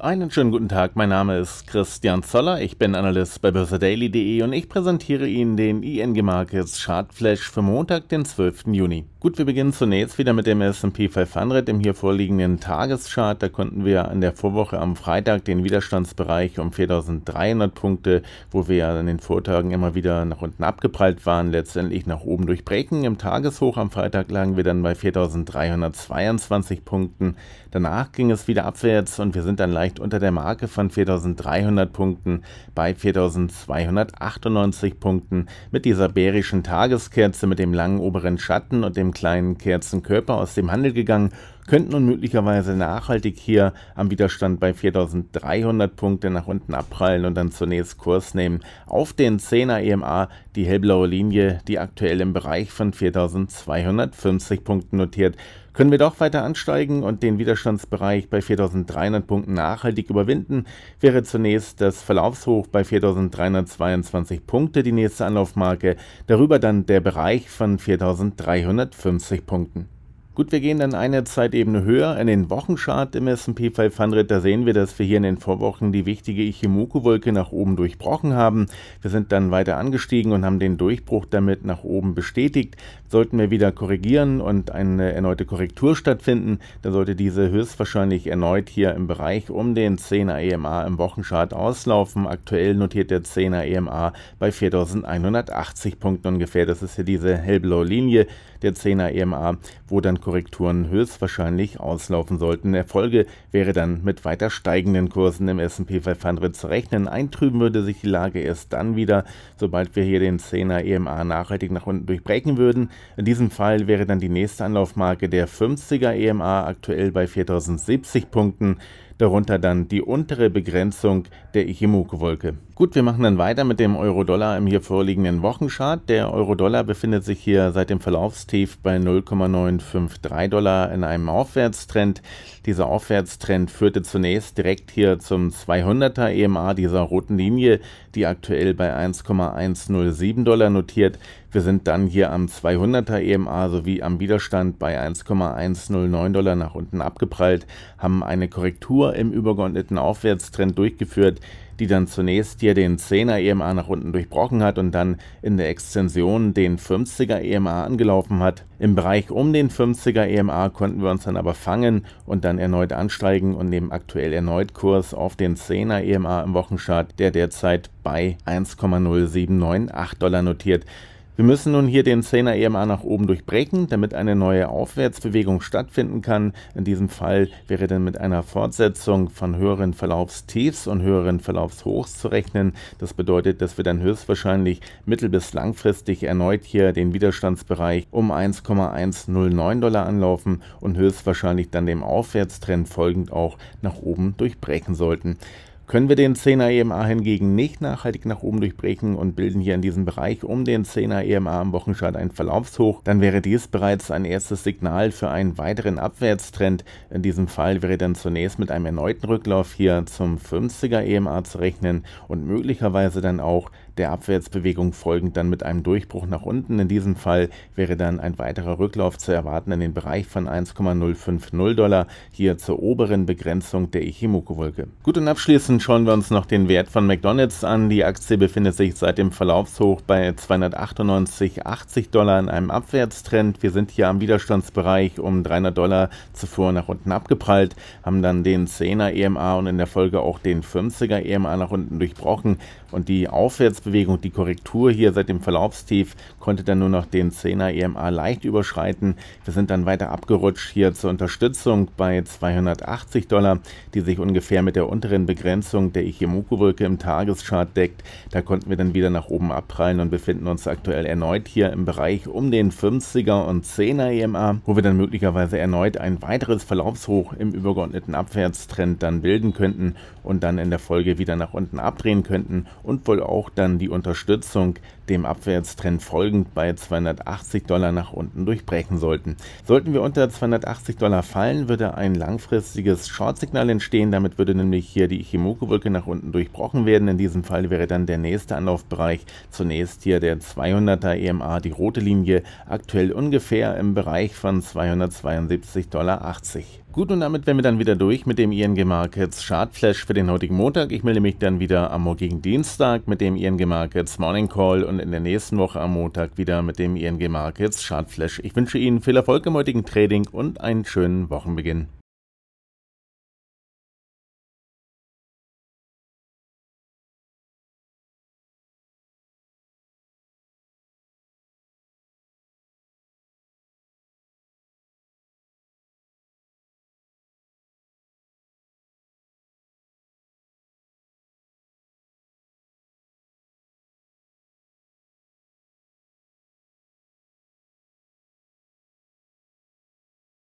Einen schönen guten Tag, mein Name ist Christian Zoller, ich bin Analyst bei börsedaily.de und ich präsentiere Ihnen den ING Markets Chart Flash für Montag, den 12. Juni. Gut, wir beginnen zunächst wieder mit dem S&P 500, dem hier vorliegenden Tageschart. Da konnten wir in der Vorwoche am Freitag den Widerstandsbereich um 4300 Punkte, wo wir ja in den Vortagen immer wieder nach unten abgeprallt waren, letztendlich nach oben durchbrechen. Im Tageshoch am Freitag lagen wir dann bei 4322 Punkten. Danach ging es wieder abwärts und wir sind dann leicht leicht unter der Marke von 4300 Punkten bei 4298 Punkten. Mit dieser bärischen Tageskerze mit dem langen oberen Schatten und dem kleinen Kerzenkörper aus dem Handel gegangen könnten nun möglicherweise nachhaltig hier am Widerstand bei 4300 Punkte nach unten abprallen und dann zunächst Kurs nehmen auf den 10er EMA, die hellblaue Linie, die aktuell im Bereich von 4250 Punkten notiert können wir doch weiter ansteigen und den Widerstandsbereich bei 4300 Punkten nachhaltig überwinden, wäre zunächst das Verlaufshoch bei 4322 Punkte die nächste Anlaufmarke, darüber dann der Bereich von 4350 Punkten. Gut, wir gehen dann eine Zeitebene höher in den Wochenchart im S&P 500. Da sehen wir, dass wir hier in den Vorwochen die wichtige Ichimoku-Wolke nach oben durchbrochen haben. Wir sind dann weiter angestiegen und haben den Durchbruch damit nach oben bestätigt. Sollten wir wieder korrigieren und eine erneute Korrektur stattfinden, dann sollte diese höchstwahrscheinlich erneut hier im Bereich um den 10er EMA im Wochenchart auslaufen. Aktuell notiert der 10er EMA bei 4180 Punkten ungefähr. Das ist hier diese hellblaue Linie der 10er EMA, wo dann Korrekturen höchstwahrscheinlich auslaufen sollten. Erfolge wäre dann mit weiter steigenden Kursen im S&P 500 zu rechnen. Eintrüben würde sich die Lage erst dann wieder, sobald wir hier den 10er EMA nachhaltig nach unten durchbrechen würden. In diesem Fall wäre dann die nächste Anlaufmarke der 50er EMA aktuell bei 4070 Punkten darunter dann die untere Begrenzung der Ichimoku-Wolke. Gut, wir machen dann weiter mit dem Euro-Dollar im hier vorliegenden Wochenchart. Der Euro-Dollar befindet sich hier seit dem Verlaufstief bei 0,953 Dollar in einem Aufwärtstrend. Dieser Aufwärtstrend führte zunächst direkt hier zum 200er EMA dieser roten Linie, die aktuell bei 1,107 Dollar notiert wir sind dann hier am 200er EMA sowie am Widerstand bei 1,109 Dollar nach unten abgeprallt, haben eine Korrektur im übergeordneten Aufwärtstrend durchgeführt, die dann zunächst hier den 10er EMA nach unten durchbrochen hat und dann in der Extension den 50er EMA angelaufen hat. Im Bereich um den 50er EMA konnten wir uns dann aber fangen und dann erneut ansteigen und nehmen aktuell erneut Kurs auf den 10er EMA im Wochenchart, der derzeit bei 1,0798 Dollar notiert. Wir müssen nun hier den 10er EMA nach oben durchbrechen, damit eine neue Aufwärtsbewegung stattfinden kann. In diesem Fall wäre dann mit einer Fortsetzung von höheren Verlaufstiefs und höheren Verlaufshochs zu rechnen. Das bedeutet, dass wir dann höchstwahrscheinlich mittel- bis langfristig erneut hier den Widerstandsbereich um 1,109 Dollar anlaufen und höchstwahrscheinlich dann dem Aufwärtstrend folgend auch nach oben durchbrechen sollten können wir den 10er EMA hingegen nicht nachhaltig nach oben durchbrechen und bilden hier in diesem Bereich um den 10er EMA am Wochenchart ein Verlaufshoch, dann wäre dies bereits ein erstes Signal für einen weiteren Abwärtstrend. In diesem Fall wäre dann zunächst mit einem erneuten Rücklauf hier zum 50er EMA zu rechnen und möglicherweise dann auch der Abwärtsbewegung folgend dann mit einem Durchbruch nach unten. In diesem Fall wäre dann ein weiterer Rücklauf zu erwarten in den Bereich von 1,050 Dollar, hier zur oberen Begrenzung der Ichimoku-Wolke. Gut und abschließend schauen wir uns noch den Wert von McDonald's an. Die Aktie befindet sich seit dem Verlaufshoch bei 298,80 Dollar in einem Abwärtstrend. Wir sind hier am Widerstandsbereich um 300 Dollar zuvor nach unten abgeprallt, haben dann den 10er EMA und in der Folge auch den 50er EMA nach unten durchbrochen. Und die Aufwärtsbewegung, die Korrektur hier seit dem Verlaufstief konnte dann nur noch den 10er EMA leicht überschreiten. Wir sind dann weiter abgerutscht hier zur Unterstützung bei 280 Dollar, die sich ungefähr mit der unteren Begrenzung Begrenzung der ichimoku wolke im Tageschart deckt. Da konnten wir dann wieder nach oben abprallen und befinden uns aktuell erneut hier im Bereich um den 50er und 10er EMA, wo wir dann möglicherweise erneut ein weiteres Verlaufshoch im übergeordneten Abwärtstrend dann bilden könnten und dann in der Folge wieder nach unten abdrehen könnten und wohl auch dann die Unterstützung dem Abwärtstrend folgend bei 280 Dollar nach unten durchbrechen sollten. Sollten wir unter 280 Dollar fallen, würde ein langfristiges Short-Signal entstehen. Damit würde nämlich hier die Ichimoku Schokowolke nach unten durchbrochen werden. In diesem Fall wäre dann der nächste Anlaufbereich zunächst hier der 200er EMA, die rote Linie, aktuell ungefähr im Bereich von 272,80 Dollar. Gut, und damit wären wir dann wieder durch mit dem ING Markets Chartflash für den heutigen Montag. Ich melde mich dann wieder am morgigen Dienstag mit dem ING Markets Morning Call und in der nächsten Woche am Montag wieder mit dem ING Markets Chartflash. Ich wünsche Ihnen viel Erfolg im heutigen Trading und einen schönen Wochenbeginn.